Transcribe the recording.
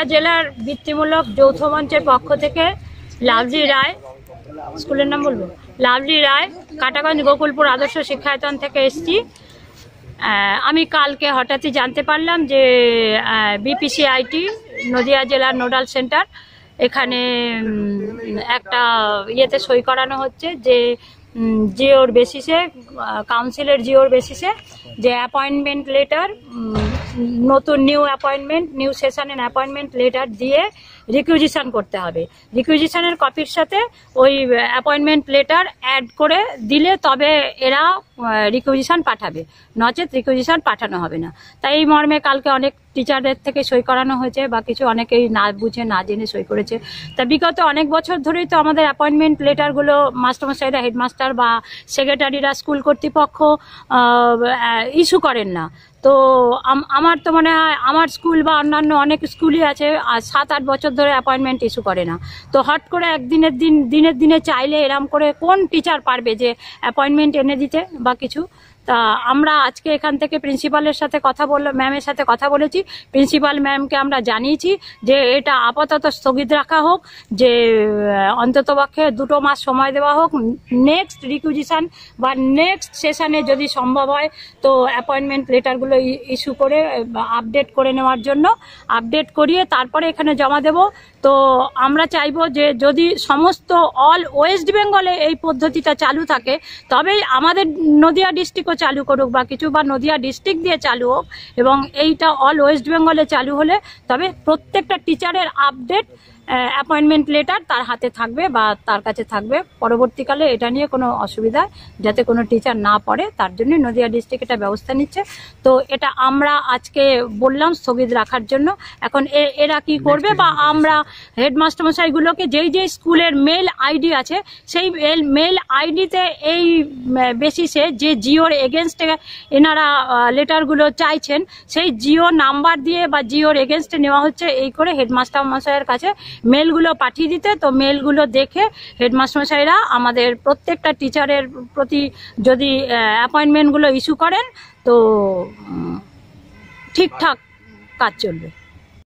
কুষ্টিয়া জেলার বৃত্তিমূলক যৌথ মঞ্চের পক্ষ থেকে লাভলি রায় স্কুলের নাম বলবো লাভলি রায় কাটাগঞ্জ গোকুলপুর আদর্শ শিক্ষায়তন থেকে এসছি আমি কালকে হঠাৎই জানতে পারলাম যে বিপিসিআইটি নদিয়া জেলার নোডাল সেন্টার এখানে একটা ইয়েতে সই করানো হচ্ছে যে জিওর বেসিসে কাউন্সিলের জিওর বেসিসে যে অ্যাপয়েন্টমেন্ট লেটার নতুন নিউ অ্যাপয়েন্টমেন্ট নিউ সেশনের অ্যাপয়েন্টমেন্ট লেটার দিয়ে রিকুইজিশন করতে হবে রিকুইজিশনের কপির সাথে ওই অ্যাপয়েন্টমেন্ট লেটার অ্যাড করে দিলে তবে এরা রিকুইজিশন পাঠাবে নচেত রিকুইজিশন পাঠানো হবে না তাই এই মর্মে কালকে অনেক টিচারদের থেকে সই করানো হয়েছে বা কিছু অনেকেই না বুঝে না জেনে সই করেছে তা বিগত অনেক বছর ধরেই তো আমাদের অ্যাপয়েন্টমেন্ট লেটারগুলো মাস্টারমশাইরা হেডমাস্টার বা সেক্রেটারিরা স্কুল কর্তৃপক্ষ ইস্যু করেন না তো আমার তো মনে হয় আমার স্কুল বা অন্যান্য অনেক স্কুলই আছে আর সাত আট বছর ধরে অ্যাপয়েন্টমেন্ট ইস্যু করে না তো হট করে একদিনের দিন দিনের দিনে চাইলে এরম করে কোন টিচার পারবে যে অ্যাপয়েন্টমেন্ট এনে দিতে বা কিছু তা আমরা আজকে এখান থেকে প্রিন্সিপালের সাথে কথা বল ম্যামের সাথে কথা বলেছি প্রিন্সিপাল ম্যামকে আমরা জানিয়েছি যে এটা আপাতত স্থগিত রাখা হোক যে অন্ততপক্ষে দুটো মাস সময় দেওয়া হোক নেক্সট রিকুইজিশান বা নেক্সট সেশানে যদি সম্ভব হয় তো অ্যাপয়েন্টমেন্ট লেটারগুলো ইস্যু করে আপডেট করে নেওয়ার জন্য আপডেট করিয়ে তারপরে এখানে জমা দেব তো আমরা চাইব যে যদি সমস্ত অল ওয়েস্ট বেঙ্গলে এই পদ্ধতিটা চালু থাকে তবেই আমাদের নদিয়া ডিস্ট্রিক্টও চালু করুক বা কিছু বা নদিয়া ডিস্ট্রিক্ট দিয়ে চালু হোক এবং এইটা অল ওয়েস্ট বেঙ্গলে চালু হলে তবে প্রত্যেকটা টিচারের আপডেট অ্যাপয়েন্টমেন্ট লেটার তার হাতে থাকবে বা তার কাছে থাকবে পরবর্তীকালে এটা নিয়ে কোনো অসুবিধা যাতে কোনো টিচার না পড়ে তার জন্য নদিয়া ডিস্ট্রিক্ট এটা ব্যবস্থা নিচ্ছে তো এটা আমরা আজকে বললাম স্থগিত রাখার জন্য এখন এরা কি করবে বা আমরা হেডমাস্টারমশাইগুলোকে যেই যেই স্কুলের মেল আইডি আছে সেই মেল আইডিতে এই বেসিসে যে জিওর এগেনস্টে এনারা লেটারগুলো চাইছেন সেই জিও নাম্বার দিয়ে বা জিওর এগেনস্টে নেওয়া হচ্ছে এই করে হেডমাস্টার মশাইয়ের কাছে মেলগুলো পাঠিয়ে দিতে তো মেলগুলো দেখে হেডমাস্টার মশাইরা আমাদের প্রত্যেকটা টিচারের প্রতি যদি অ্যাপয়েন্টমেন্টগুলো ইস্যু করেন তো ঠিকঠাক কাজ চলবে